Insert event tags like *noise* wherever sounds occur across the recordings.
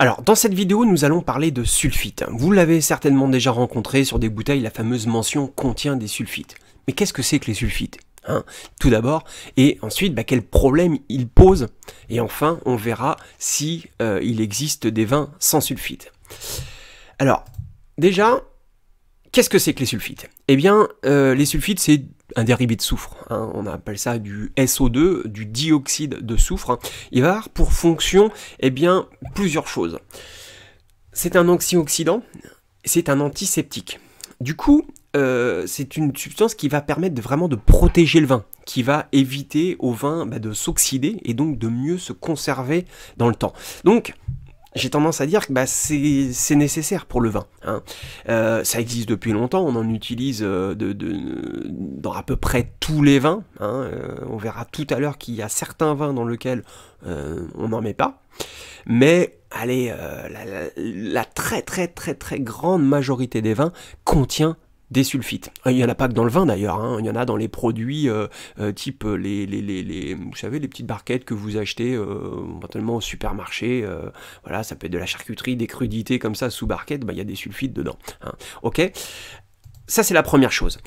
Alors, dans cette vidéo, nous allons parler de sulfite. Vous l'avez certainement déjà rencontré sur des bouteilles, la fameuse mention contient des sulfites. Mais qu'est-ce que c'est que les sulfites hein Tout d'abord, et ensuite, bah, quel problème ils posent. Et enfin, on verra si euh, il existe des vins sans sulfites. Alors, déjà, Qu'est-ce que c'est que les sulfites Eh bien, euh, les sulfites, c'est un dérivé de soufre. Hein. On appelle ça du SO2, du dioxyde de soufre. Hein. Il va avoir pour fonction, eh bien, plusieurs choses. C'est un antioxydant, c'est un antiseptique. Du coup, euh, c'est une substance qui va permettre de, vraiment de protéger le vin, qui va éviter au vin bah, de s'oxyder et donc de mieux se conserver dans le temps. Donc, j'ai tendance à dire que bah, c'est nécessaire pour le vin. Hein. Euh, ça existe depuis longtemps, on en utilise euh, de, dans à peu près tous les vins. Hein. Euh, on verra tout à l'heure qu'il y a certains vins dans lesquels on n'en met pas. Mais allez, la, la, très très très très grande majorité des vins contient des sulfites. Il n'y en a pas que dans le vin d'ailleurs, hein. il y en a dans les produits euh, euh, type euh, les, les, les, vous savez, les petites barquettes que vous achetez au supermarché, voilà, ça peut être de la charcuterie, des crudités comme ça sous barquette, bah, il y a des sulfites dedans. Hein. Ok Ça c'est la première chose.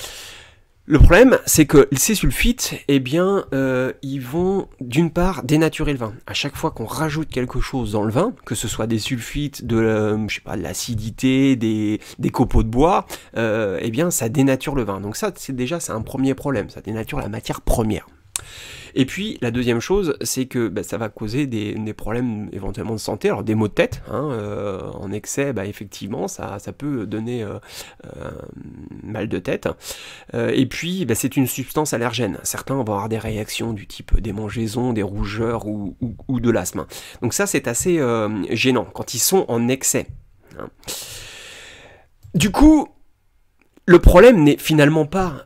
Le problème, c'est que ces sulfites, eh bien, euh, ils vont d'une part dénaturer le vin. À chaque fois qu'on rajoute quelque chose dans le vin, que ce soit des sulfites, de, euh, je pas, l'acidité, des, copeaux de bois, euh, eh bien, ça dénature le vin. Donc ça, c'est déjà, c'est un premier problème. Ça dénature la matière première. Et puis la deuxième chose, c'est que bah, ça va causer des, problèmes éventuellement de santé, alors des maux de tête, hein, euh, en excès, bah, effectivement, ça, ça peut donner euh, euh, mal de tête. et puis bah, c'est une substance allergène. Certains vont avoir des réactions du type des des rougeurs ou, de l'asthme. Donc ça c'est assez gênant quand ils sont en excès. Hein. Du coup, le problème n'est finalement pas...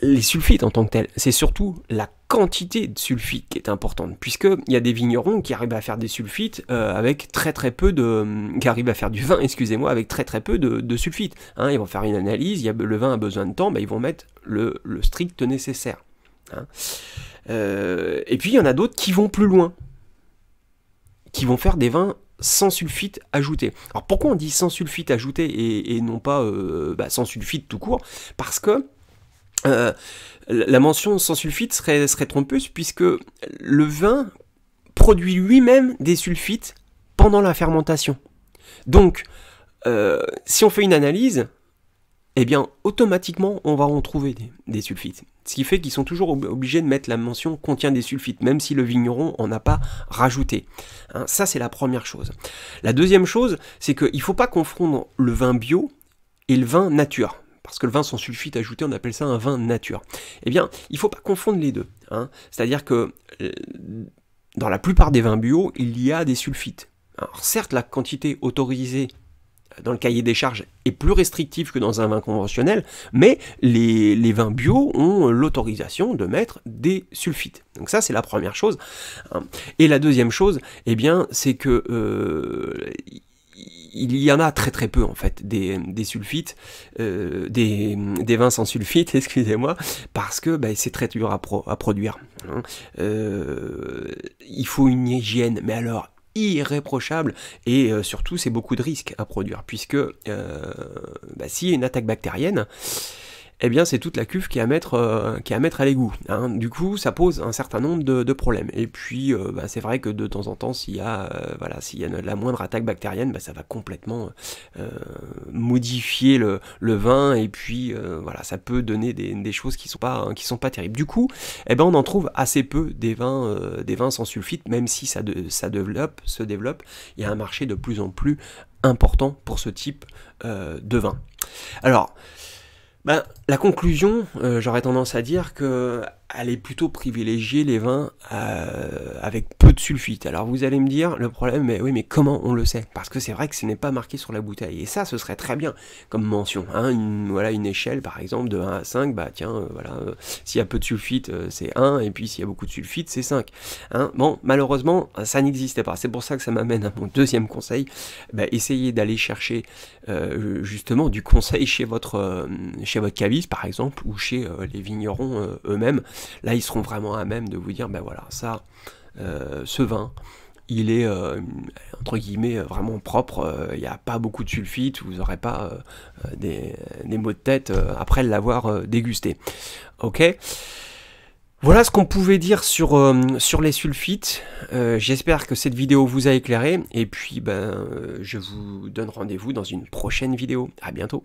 les sulfites en tant que tels, c'est surtout la quantité de sulfite qui est importante, puisqu'il y a des vignerons qui arrivent à faire des sulfites euh, avec très très peu de... Hum, qui arrivent à faire du vin, excusez-moi, avec très très peu de, sulfite. Hein, ils vont faire une analyse, il y a, le vin a besoin de temps, ben, ils vont mettre le, strict nécessaire. Hein. Euh, et puis il y en a d'autres qui vont plus loin, qui vont faire des vins sans sulfite ajouté. Alors pourquoi on dit sans sulfite ajouté et, non pas euh, bah, sans sulfite tout court Parce que euh, la mention sans sulfite serait, trompeuse puisque le vin produit lui-même des sulfites pendant la fermentation. Donc, euh, si on fait une analyse, eh bien, automatiquement, on va en trouver des, sulfites. Ce qui fait qu'ils sont toujours obligés de mettre la mention contient des sulfites, même si le vigneron en a pas rajouté. Hein, ça, c'est la première chose. La deuxième chose, c'est qu'il ne faut pas confondre le vin bio et le vin nature parce que le vin sans sulfite ajouté, on appelle ça un vin nature. Eh bien, il ne faut pas confondre les deux. Hein. C'est-à-dire que euh, dans la plupart des vins bio, il y a des sulfites. Alors certes, la quantité autorisée dans le cahier des charges est plus restrictive que dans un vin conventionnel, mais les, vins bio ont l'autorisation de mettre des sulfites. Donc ça, c'est la première chose. Hein. Et la deuxième chose, eh bien, c'est que euh, il y en a très très peu en fait des, sulfites, euh, des, vins sans sulfite, *laughs* excusez-moi, parce que ben, c'est très dur à, produire. Hein. Euh, il faut une hygiène, mais alors irréprochable et euh, surtout c'est beaucoup de risques à produire puisque si ben, s'il une attaque bactérienne, eh bien c'est toute la cuve qui est à mettre, euh, qui à, mettre à l'égout. Hein. Du coup, ça pose un certain nombre de, problèmes. Et puis, euh, bah, c'est vrai que de temps en temps, s'il y a, euh, voilà, s'il y a la moindre attaque bactérienne, bah, ça va complètement modifier le, vin. Et puis, voilà, ça peut donner des, choses qui sont pas, hein, sont pas terribles. Du coup, eh ben, on en trouve assez peu des vins, des vins sans sulfite, même si ça, de, ça développe, se développe. Il y a un marché de plus en plus important pour ce type de vin. Alors. Bah, la conclusion, euh, j'aurais tendance à dire que est plutôt privilégier les vins euh, avec peu de sulfite. Alors vous allez me dire, le problème, mais oui, mais comment on le sait Parce que c'est vrai que ce n'est pas marqué sur la bouteille. Et ça, ce serait très bien comme mention. Hein. une, voilà, une échelle, par exemple, de 1 à 5, bah tiens, euh, voilà, s'il y a peu de sulfite, c'est 1, et puis s'il y a beaucoup de sulfite, c'est 5. Hein. bon, malheureusement, ça n'existait pas. C'est pour ça que ça m'amène à mon deuxième conseil. Bah, essayez d'aller chercher justement du conseil chez votre, votre caviste par exemple ou chez euh, les vignerons euh, eux-mêmes. Là, ils seront vraiment à même de vous dire ben voilà, ça, euh, ce vin, il est entre guillemets vraiment propre, il n'y a pas beaucoup de sulfite, vous n'aurez pas des, des, maux de tête après l'avoir dégusté. Ok voilà ce qu'on pouvait dire sur, sur les sulfites. J'espère que cette vidéo vous a éclairé. Et puis, ben, je vous donne rendez-vous dans une prochaine vidéo. À bientôt.